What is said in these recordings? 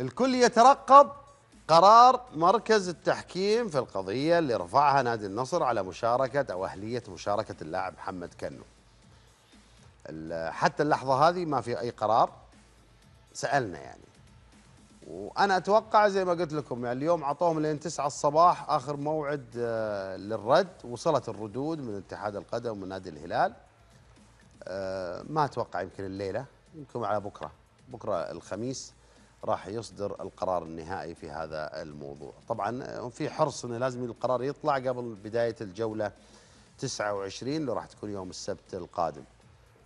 الكل يترقب قرار مركز التحكيم في القضية اللي رفعها نادي النصر على مشاركة أو أهلية مشاركة اللاعب محمد كنو حتى اللحظة هذه ما في أي قرار سألنا يعني وأنا أتوقع زي ما قلت لكم يعني اليوم عطوهم لين 9 الصباح آخر موعد آه، للرد وصلت الردود من اتحاد القدم ومن نادي الهلال آه، ما أتوقع يمكن الليلة يمكن على بكرة بكرة الخميس راح يصدر القرار النهائي في هذا الموضوع طبعا آه، في حرص أنه لازم القرار يطلع قبل بداية الجولة 29 اللي راح تكون يوم السبت القادم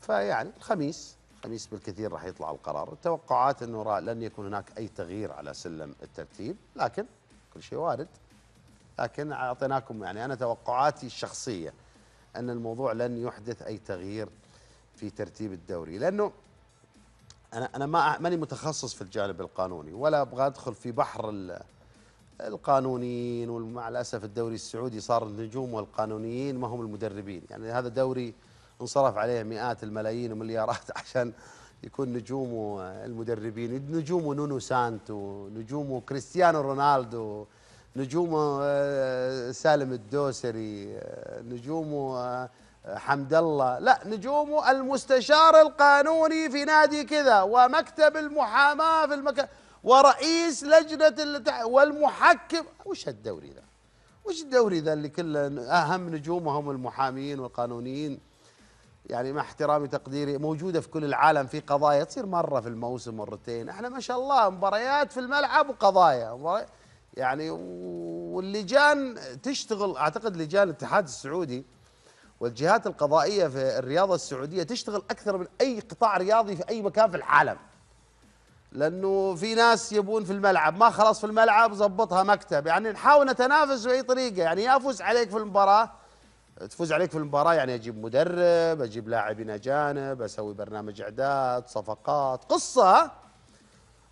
فيعني الخميس الخميس بالكثير راح يطلع القرار التوقعات أنه لن يكون هناك أي تغيير على سلم الترتيب لكن كل شيء وارد لكن أعطيناكم يعني أنا توقعاتي الشخصية أن الموضوع لن يحدث أي تغيير في ترتيب الدوري لأنه انا انا ما ماني متخصص في الجانب القانوني ولا ابغى ادخل في بحر القانونيين ومع الاسف الدوري السعودي صار النجوم والقانونيين ما هم المدربين يعني هذا دوري انصرف عليه مئات الملايين ومليارات عشان يكون نجومه المدربين نجومه نونو سانتو نجومه كريستيانو رونالدو نجومه آه، سالم الدوسري آه، نجومه آه، حمد الله لا نجومه المستشار القانوني في نادي كذا ومكتب المحاماة في المكان ورئيس لجنة والمحكم وش الدوري ذا وش الدوري ذا اللي كله أهم نجومهم المحامين والقانونيين يعني مع احترامي تقديري موجودة في كل العالم في قضايا تصير مرة في الموسم مرتين احنا ما شاء الله مباريات في الملعب وقضايا يعني واللجان تشتغل اعتقد لجان الاتحاد السعودي والجهات القضائية في الرياضة السعودية تشتغل أكثر من أي قطاع رياضي في أي مكان في العالم لأنه في ناس يبون في الملعب ما خلاص في الملعب زبطها مكتب يعني نحاول نتنافس بأي طريقة يعني يا أفوز عليك في المباراة تفوز عليك في المباراة يعني أجيب مدرب أجيب لاعبين أجانب أسوي برنامج إعداد صفقات قصة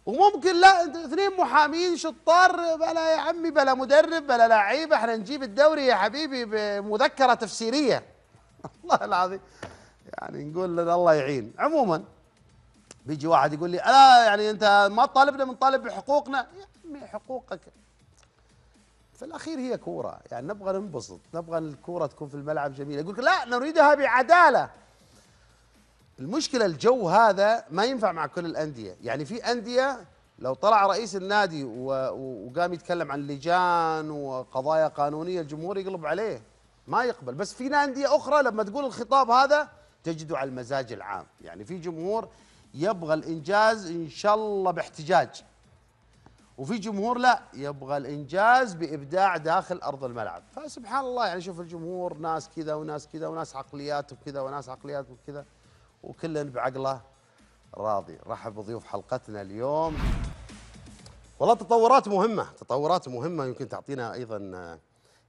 وممكن لا انت اثنين محامين شطار بلا يا عمي بلا مدرب بلا لعيبه احنا نجيب الدوري يا حبيبي بمذكره تفسيريه والله العظيم يعني نقول الله يعين عموما بيجي واحد يقول لي لا يعني انت ما تطالبنا بنطالب بحقوقنا يا عمي حقوقك في الاخير هي كوره يعني نبغى ننبسط نبغى الكوره تكون في الملعب جميله يقول لك لا نريدها بعداله المشكله الجو هذا ما ينفع مع كل الانديه يعني في انديه لو طلع رئيس النادي وقام يتكلم عن لجان وقضايا قانونيه الجمهور يقلب عليه ما يقبل بس في نادي أخرى لما تقول الخطاب هذا تجده على المزاج العام يعني في جمهور يبغى الإنجاز إن شاء الله باحتجاج وفي جمهور لا يبغى الانجاز بابداع داخل ارض الملعب فسبحان الله يعني شوف الجمهور ناس كذا وناس كذا وناس عقليات وكذا وناس عقليات وكذا وكل بعقله راضي رحب بضيوف حلقتنا اليوم والله تطورات مهمه تطورات مهمه يمكن تعطينا ايضا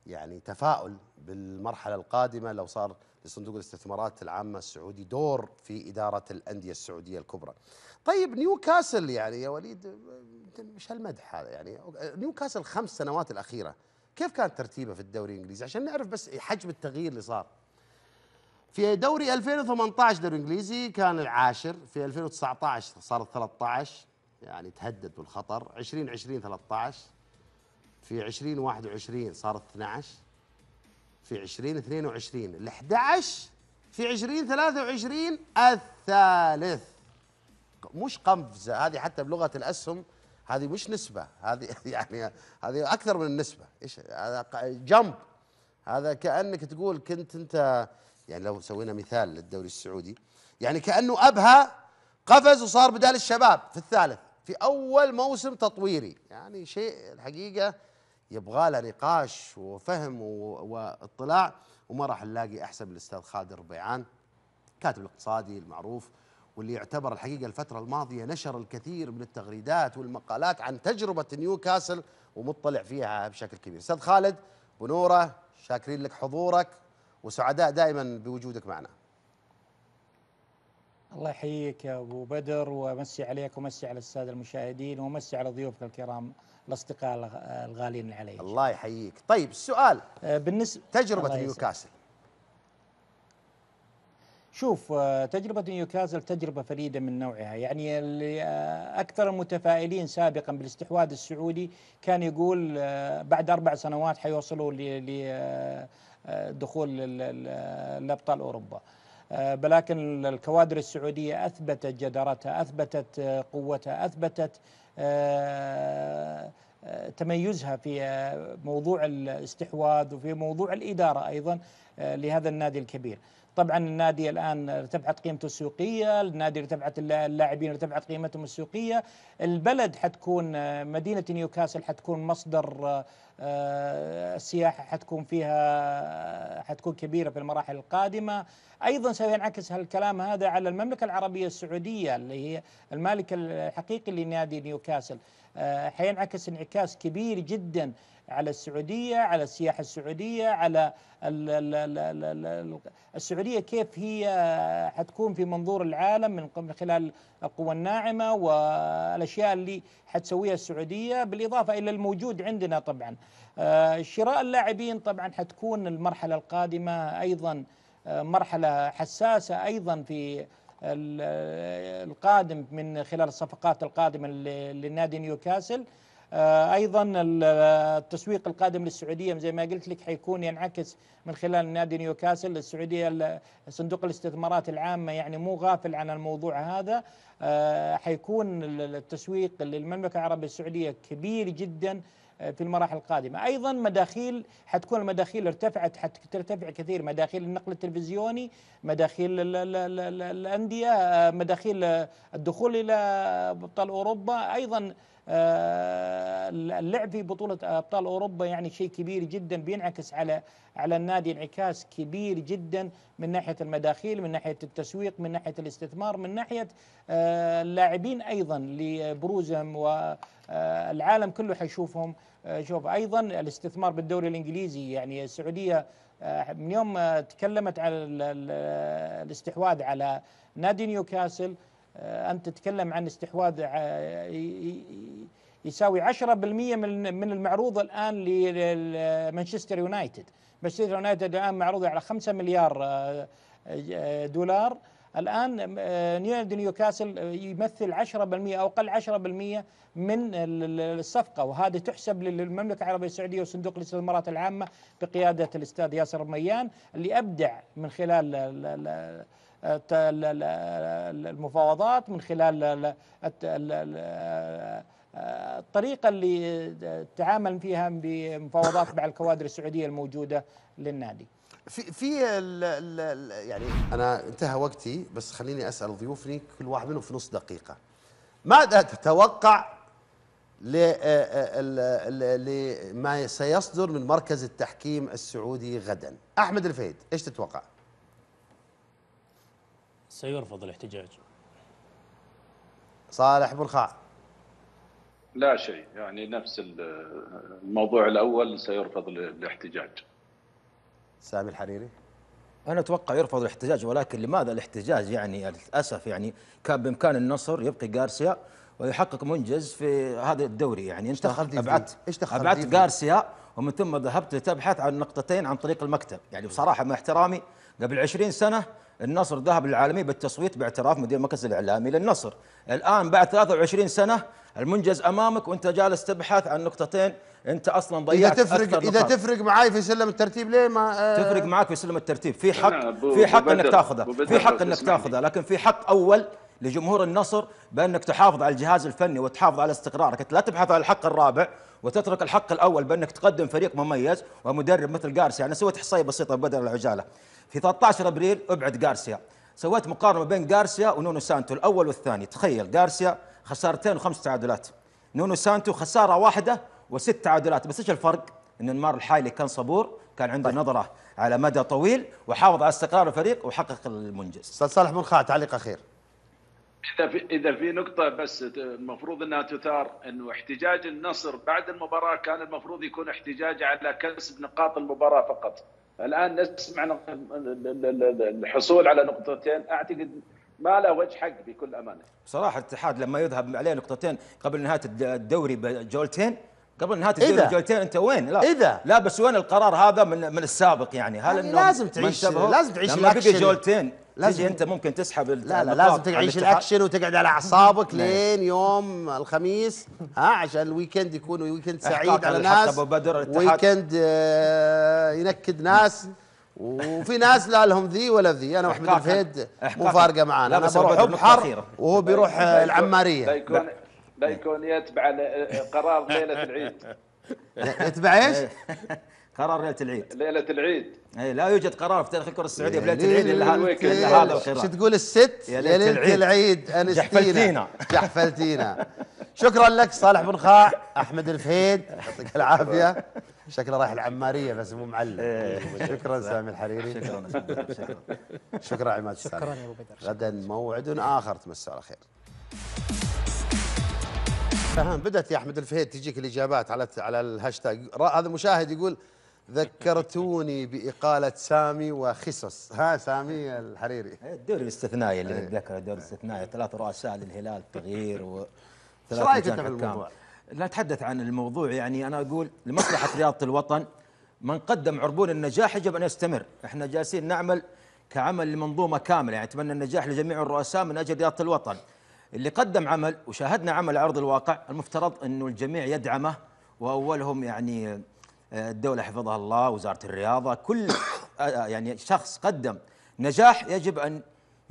يعني تفاؤل بالمرحله القادمه لو صار لصندوق الاستثمارات العامه السعودي دور في اداره الانديه السعوديه الكبرى. طيب نيوكاسل يعني يا وليد مش هالمدح هذا يعني نيوكاسل خمس سنوات الاخيره كيف كان ترتيبه في الدوري الانجليزي عشان نعرف بس حجم التغيير اللي صار. في دوري 2018 دوري الانجليزي كان العاشر، في 2019 صار 13 يعني تهدد بالخطر، 2020 13 في 2021 صارت 12 في 2022 ال 11 في 2023 الثالث مش قفزه هذه حتى بلغه الاسهم هذه مش نسبه هذه يعني هذه اكثر من النسبه ايش هذا جمب هذا كانك تقول كنت انت يعني لو سوينا مثال للدوري السعودي يعني كانه ابها قفز وصار بدال الشباب في الثالث في اول موسم تطويري يعني شيء الحقيقه يبغى له نقاش وفهم واطلاع وما راح نلاقي احسن من الاستاذ خالد الربيعان كاتب الاقتصادي المعروف واللي يعتبر الحقيقه الفتره الماضيه نشر الكثير من التغريدات والمقالات عن تجربه نيوكاسل ومطلع فيها بشكل كبير. استاذ خالد بنوره شاكرين لك حضورك وسعداء دائما بوجودك معنا. الله يحييك يا ابو بدر ومسي عليك ومسي على الساده المشاهدين ومسي على ضيوفك الكرام. الاصدقاء الغالين علي الله يحييك طيب السؤال آه، بالنسبه تجربه نيوكاسل شوف آه، تجربة نيوكاسل تجربة فريدة من نوعها يعني آه، أكثر المتفائلين سابقا بالاستحواذ السعودي كان يقول بعد أربع سنوات حيوصلوا لدخول لأبطال أوروبا ولكن آه، الكوادر السعودية أثبتت جدارتها أثبتت آه، قوتها أثبتت آه، تميزها في موضوع الاستحواذ وفي موضوع الإدارة أيضا لهذا النادي الكبير طبعا النادي الان ارتفعت قيمته السوقيه، النادي ارتفعت اللاعبين ارتفعت قيمتهم السوقيه، البلد حتكون مدينه نيوكاسل حتكون مصدر آه، السياحه حتكون فيها حتكون كبيره في المراحل القادمه، ايضا سينعكس هالكلام هذا على المملكه العربيه السعوديه اللي هي المالك الحقيقي لنادي نيوكاسل. آه، حينعكس انعكاس كبير جدا على السعوديه على السياحه السعوديه على السعوديه كيف هي آه، حتكون في منظور العالم من خلال القوى الناعمه والاشياء اللي حتسويها السعوديه بالاضافه الى الموجود عندنا طبعا آه، شراء اللاعبين طبعا حتكون المرحله القادمه ايضا مرحله حساسه ايضا في القادم من خلال الصفقات القادمة لنادي نيوكاسل آه، ايضا التسويق القادم للسعوديه زي ما قلت لك حيكون ينعكس من خلال نادي نيوكاسل السعوديه صندوق الاستثمارات العامه يعني مو غافل عن الموضوع هذا آه، حيكون التسويق للمملكه العربيه السعوديه كبير جدا آه، في المراحل القادمة أيضا مداخيل حتكون المداخيل ارتفعت حترتفع كثير مداخيل النقل التلفزيوني مداخيل الأندية آه، مداخيل آه، الدخول إلى بطل أوروبا أيضا آه، اللعب في بطولة أبطال أوروبا يعني شيء كبير جدا بينعكس على على النادي انعكاس كبير جدا من ناحية المداخيل من ناحية التسويق من ناحية الاستثمار من ناحية آه، اللاعبين أيضا لبروزهم والعالم آه، كله حيشوفهم شوف أيضا الاستثمار بالدوري الإنجليزي يعني السعودية من يوم تكلمت على الاستحواذ على نادي نيوكاسل آه، أنت تتكلم عن استحواذ آه، يساوي 10% من من المعروض الآن لمانشستر يونايتد مانشستر يونايتد الآن معروضة على 5 مليار آه، دولار الآن نيويورك نيوكاسل يمثل 10% أو أقل 10% من الصفقة وهذا تحسب للمملكة العربية السعودية وصندوق الاستثمارات العامة بقيادة الأستاذ ياسر ميان اللي أبدع من خلال المفاوضات من خلال آه، الطريقه اللي تعامل فيها بمفاوضات مع الكوادر السعوديه الموجوده للنادي في في الـ الـ يعني انا انتهى وقتي بس خليني اسال ضيوفني كل واحد منهم في نص دقيقه ماذا تتوقع آه، لما سيصدر من مركز التحكيم السعودي غدا احمد الفهيد ايش تتوقع سيرفض الاحتجاج صالح برخاء لا شيء يعني نفس الموضوع الأول سيرفض الاحتجاج سامي الحريري أنا أتوقع يرفض الاحتجاج ولكن لماذا الاحتجاج يعني للأسف يعني كان بإمكان النصر يبقي جارسيا ويحقق منجز في هذا الدوري يعني انت ابعت ابعت جارسيا ومن ثم ذهبت لتبحث عن نقطتين عن طريق المكتب يعني بصراحه مع احترامي قبل 20 سنه النصر ذهب للعالمية بالتصويت باعتراف مدير المركز الإعلامي للنصر الآن بعد 23 سنة المنجز أمامك وأنت جالس تبحث عن نقطتين أنت أصلا ضيعت إذا تفرق أكثر إذا تفرق معاي في سلم الترتيب ليه ما آه تفرق معاك في سلم الترتيب في حق في حق أنك تاخذه في حق أنك تاخذه لكن في حق أول لجمهور النصر بانك تحافظ على الجهاز الفني وتحافظ على استقرارك، لا تبحث عن الحق الرابع وتترك الحق الاول بانك تقدم فريق مميز ومدرب مثل جارسيا، انا سويت احصائيه بسيطه بدل العجاله. في 13 ابريل ابعد جارسيا، سويت مقارنه بين جارسيا ونونو سانتو الاول والثاني، تخيل جارسيا خسارتين وخمس تعادلات. نونو سانتو خساره واحده وست تعادلات، بس ايش الفرق؟ ان انمار الحالي كان صبور كان عنده طيب. نظره على مدى طويل وحافظ على استقرار الفريق وحقق المنجز استاذ صالح منخاع تعليق اخير اذا في اذا في نقطه بس المفروض انها تثار انه احتجاج النصر بعد المباراه كان المفروض يكون احتجاج على كسب نقاط المباراه فقط الان نسمع الحصول على نقطتين اعتقد ما له وجه حق بكل امانه. بصراحه الاتحاد لما يذهب عليه نقطتين قبل نهايه الدوري بجولتين قبل نهايه الدوري بجولتين انت وين؟ لا اذا لا بس وين القرار هذا من من السابق يعني هل يعني انه لازم تعيش لازم تعيش لما بقي جولتين لازم تجي انت ممكن تسحب لا لا لازم تعيش الاكشن وتقعد على اعصابك نعم. لين يوم الخميس ها عشان الويكند يكون ويكند سعيد على ناس ابو بدر ويكند آه، ينكد ناس وفي ناس لا لهم ذي ولا ذي انا واحمد الفهيد مو فارقه معانا انا بروح ابحر وهو بيروح آه، العماريه لا يكون يتبع قرار ليله العيد يتبع ايش؟ قرار ليله العيد ليله العيد اي لا يوجد قرار في تاريخ الكره السعوديه بليله العيد الا هذا القرار شو تقول الست يا ليله العيد انستينا جحفلتينا شكرا لك صالح بن خاع احمد الفهيد يعطيك العافيه شكله رايح العماريه بس مو معلم إيه. شكرا سامي الحريري شكرا شكرا عماد شكرا يا ابو بدر غدا موعد اخر تمسوا على خير فهم بدات يا احمد الفهيد تجيك الاجابات على على الهاشتاج هذا مشاهد يقول ذكرتوني باقاله سامي وخصص ها سامي الحريري إيه، الدوري الاستثنائي اللي نتذكره إيه. الدوري الاستثنائي ثلاث رؤساء للهلال تغيير و ايش رايك في الموضوع؟ نتحدث عن الموضوع يعني انا اقول لمصلحه رياضه الوطن من قدم عربون النجاح يجب ان يستمر، احنا جالسين نعمل كعمل لمنظومه كامله يعني اتمنى النجاح لجميع الرؤساء من اجل رياضه الوطن. اللي قدم عمل وشاهدنا عمل عرض الواقع المفترض أنه الجميع يدعمه وأولهم يعني آه، الدولة حفظها الله وزارة الرياضة كل آه، آه، يعني شخص قدم نجاح يجب أن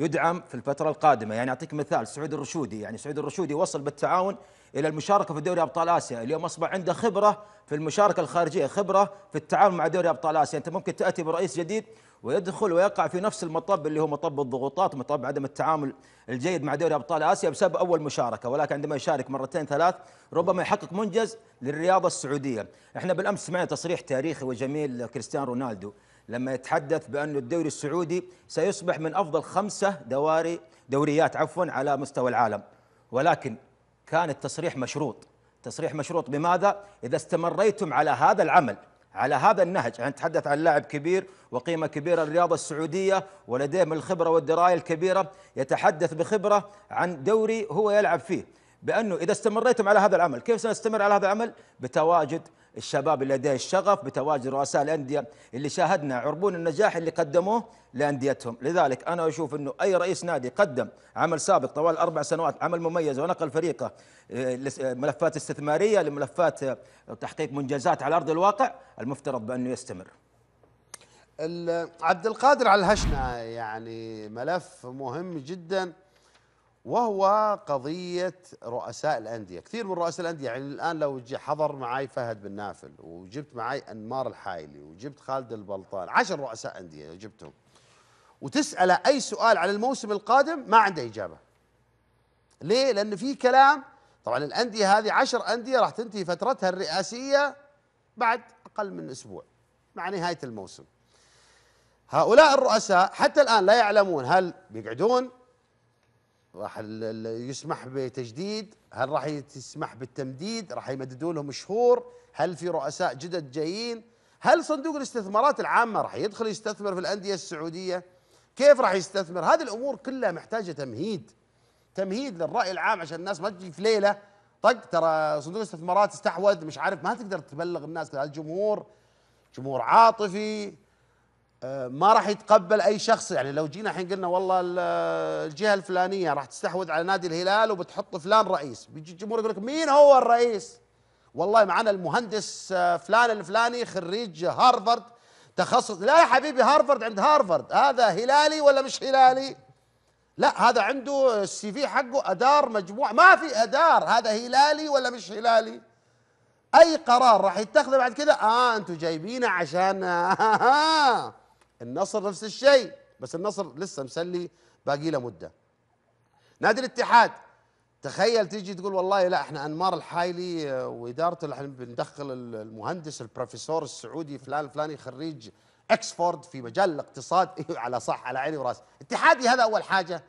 يدعم في الفترة القادمة يعني أعطيك مثال سعود الرشودي يعني سعود الرشودي وصل بالتعاون إلى المشاركة في دوري أبطال آسيا اليوم أصبح عنده خبرة في المشاركة الخارجية خبرة في التعامل مع دوري أبطال آسيا أنت ممكن تأتي برئيس جديد ويدخل ويقع في نفس المطب اللي هو مطب الضغوطات مطب عدم التعامل الجيد مع دوري ابطال اسيا بسبب اول مشاركه ولكن عندما يشارك مرتين ثلاث ربما يحقق منجز للرياضه السعوديه احنا بالامس سمعنا تصريح تاريخي وجميل كريستيان رونالدو لما يتحدث بأن الدوري السعودي سيصبح من أفضل خمسة دواري دوريات عفوا على مستوى العالم ولكن كان التصريح مشروط تصريح مشروط بماذا؟ إذا استمريتم على هذا العمل على هذا النهج يعني نتحدث عن لاعب كبير وقيمة كبيرة للرياضة السعودية ولديه من الخبرة والدراية الكبيرة يتحدث بخبرة عن دوري هو يلعب فيه بانه اذا استمريتم على هذا العمل، كيف سنستمر على هذا العمل؟ بتواجد الشباب اللي لديه الشغف بتواجد رؤساء الانديه اللي شاهدنا عربون النجاح اللي قدموه لانديتهم، لذلك انا اشوف انه اي رئيس نادي قدم عمل سابق طوال اربع سنوات عمل مميز ونقل فريقه آه، آه، ملفات استثماريه لملفات آه، تحقيق منجزات على ارض الواقع، المفترض بانه يستمر. عبد القادر على الهشنه يعني ملف مهم جدا وهو قضية رؤساء الأندية كثير من رؤساء الأندية يعني الآن لو حضر معي فهد بن نافل وجبت معي أنمار الحايلي وجبت خالد البلطان عشر رؤساء أندية جبتهم وتسأله أي سؤال عن الموسم القادم ما عنده إجابة ليه؟ لأن في كلام طبعا الأندية هذه عشر أندية راح تنتهي فترتها الرئاسية بعد أقل من أسبوع مع نهاية الموسم هؤلاء الرؤساء حتى الآن لا يعلمون هل بيقعدون راح يسمح بتجديد هل راح يسمح بالتمديد راح يمددوا لهم شهور هل في رؤساء جدد جايين هل صندوق الاستثمارات العامه راح يدخل يستثمر في الانديه السعوديه كيف راح يستثمر هذه الامور كلها محتاجه تمهيد تمهيد للراي العام عشان الناس ما تجي في ليله طق ترى صندوق الاستثمارات استحوذ مش عارف ما تقدر تبلغ الناس الجمهور جمهور عاطفي ما راح يتقبل اي شخص يعني لو جينا الحين قلنا والله الجهه الفلانيه راح تستحوذ على نادي الهلال وبتحط فلان رئيس بيجي الجمهور يقول لك مين هو الرئيس؟ والله معنا المهندس آه، فلان الفلاني خريج هارفرد تخصص لا يا حبيبي هارفرد عند هارفرد هذا هلالي ولا مش هلالي؟ لا هذا عنده السي في حقه ادار مجموعه ما في ادار هذا هلالي ولا مش هلالي؟ اي قرار راح يتخذه بعد كذا اه انتم جايبينه عشان آه, آه. النصر نفس الشيء بس النصر لسه مسلي باقي له مده نادي الاتحاد تخيل تيجي تقول والله لا احنا انمار الحايلي آه، وادارته احنا بندخل المهندس البروفيسور السعودي فلان الفلاني خريج اكسفورد في مجال الاقتصاد إيه، على صح على عيني وراسي اتحادي هذا اول حاجه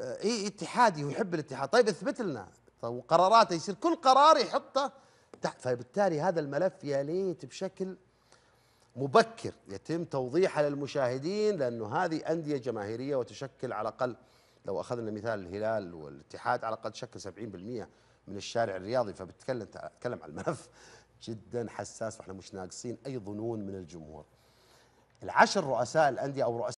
اي اتحادي ويحب الاتحاد طيب اثبت لنا طيب وقراراته يصير كل قرار يحطه تحت فبالتالي هذا الملف يا ليت بشكل مبكر يتم توضيحها للمشاهدين لأنه هذه أندية جماهيرية وتشكل على الأقل لو أخذنا مثال الهلال والاتحاد على الأقل تشكل 70% من الشارع الرياضي فبتكلم تكلم على الملف جدا حساس واحنا مش ناقصين أي ظنون من الجمهور العشر رؤساء الأندية أو رؤساء